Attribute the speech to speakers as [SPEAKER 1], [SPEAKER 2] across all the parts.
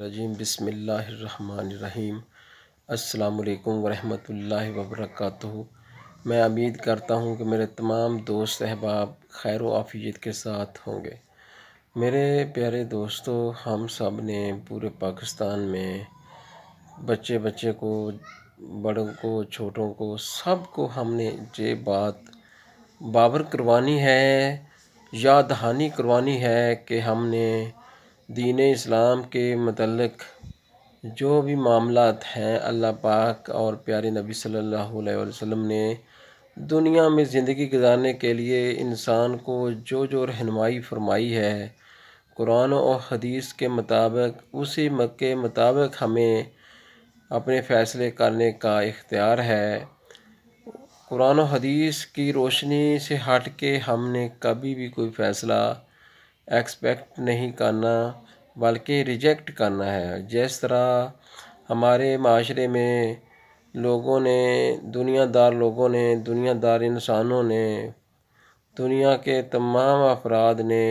[SPEAKER 1] रजीम बसमीम अल्लाम वरहमतुल्लाहि वबरकatuh मैं उम्मीद करता हूँ कि मेरे तमाम दोस्त अहबाब खैर आफियत के साथ होंगे मेरे प्यारे दोस्तों हम सब ने पूरे पाकिस्तान में बच्चे बच्चे को बड़ों को छोटों को सब को हमने ये बात बाबर करवानी है या दहानी करवानी है कि हमने दीन इस्लाम के मतलब जो भी मामला हैं अल्लाह पाक और प्यारे नबी सल्लल्लाहु अलैहि वसल्लम ने दुनिया में ज़िंदगी गुजारने के लिए इंसान को जो जो रहनमाई फरमाई है कुरान और हदीस के मुताबिक उसी मत के मुताबिक हमें अपने फ़ैसले करने का इख्तियार है कुरान हदीस की रोशनी से हट के हमने कभी भी कोई फ़ैसला एक्सपेक्ट नहीं करना बल्कि रिजेक्ट करना है जिस तरह हमारे माशरे में लोगों ने दुनियादार लोगों ने दुनियादार इंसानों ने दुनिया के तमाम अफराद ने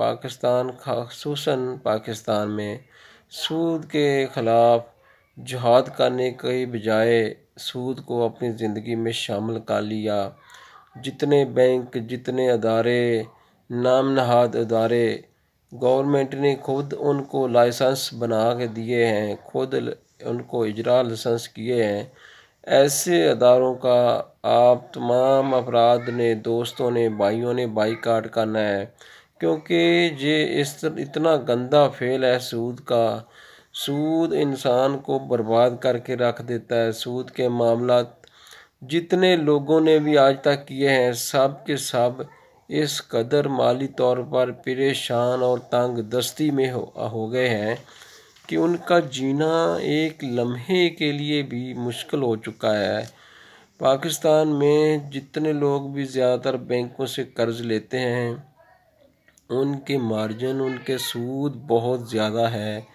[SPEAKER 1] पाकिस्तान खूस पाकिस्तान में सूद के ख़िलाफ़ जहाद करने के बजाय सूद को अपनी ज़िंदगी में शामिल कर लिया जितने बैंक जितने अदारे नाम नहाद अदारे गवर्नमेंट ने खुद उनको लाइसेंस बना के दिए हैं खुद उनको इजरा लाइसेंस किए हैं ऐसे अदारों का आप तमाम अफराद ने दोस्तों ने भाइयों ने बाईकाट करना है क्योंकि ये इस इतना गंदा फेल है सूद का सूद इंसान को बर्बाद करके रख देता है सूद के मामला जितने लोगों ने भी आज तक किए हैं सब के सब इस कदर माली तौर पर परेशान और तंग दस्ती में हो हो गए हैं कि उनका जीना एक लम्हे के लिए भी मुश्किल हो चुका है पाकिस्तान में जितने लोग भी ज़्यादातर बैंकों से कर्ज़ लेते हैं उनके मार्जिन उनके सूद बहुत ज़्यादा है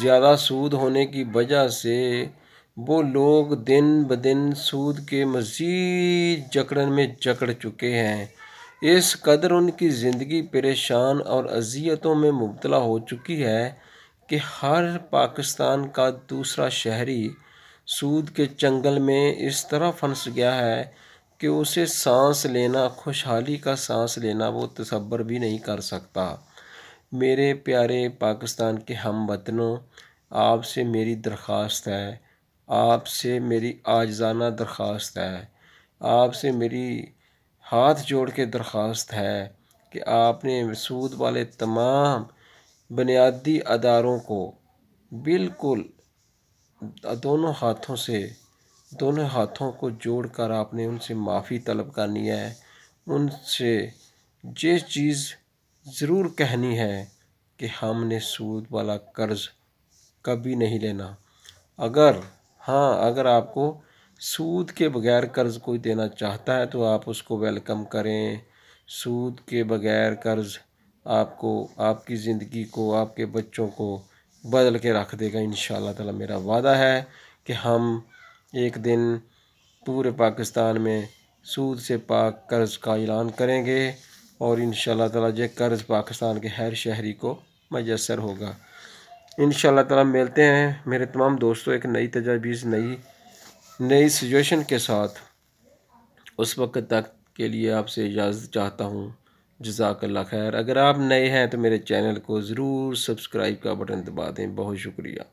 [SPEAKER 1] ज़्यादा सूद होने की वजह से वो लोग दिन ब दिन सूद के मज़ीद जकड़न में जकड़ चुके हैं इस कदर उनकी ज़िंदगी परेशान और अजियतों में मुबतला हो चुकी है कि हर पाकिस्तान का दूसरा शहरी सूद के चंगल में इस तरह फंस गया है कि उसे सांस लेना खुशहाली का सांस लेना वो तसबर भी नहीं कर सकता मेरे प्यारे पाकिस्तान के हम वतनों आपसे मेरी दरख्वास्त है आपसे मेरी आजाना दरख्वास्त है आपसे मेरी हाथ जोड़ के दरख्वास्त है कि आपने सूद वाले तमाम बुनियादी अदारों को बिल्कुल दोनों हाथों से दोनों हाथों को जोड़कर आपने उनसे माफ़ी तलब करनी है उनसे ये चीज़ ज़रूर कहनी है कि हमने सूद वाला कर्ज़ कभी नहीं लेना अगर हाँ अगर आपको सूद के बगैर कर्ज़ कोई देना चाहता है तो आप उसको वेलकम करें सूद के बगैर कर्ज़ आपको आपकी ज़िंदगी को आपके बच्चों को बदल के रख देगा इन ताला मेरा वादा है कि हम एक दिन पूरे पाकिस्तान में सूद से पाक कर्ज़ का ऐलान करेंगे और इन ताला ये कर्ज़ पाकिस्तान के हर शहरी को मैसर होगा इन ताला मिलते हैं मेरे तमाम दोस्तों एक नई तजावीज़ नई नई सिचुएशन के साथ उस वक्त तक के लिए आपसे इजाज़त चाहता हूँ जजाकल्ला खैर अगर आप नए हैं तो मेरे चैनल को ज़रूर सब्सक्राइब का बटन दबा दें बहुत शुक्रिया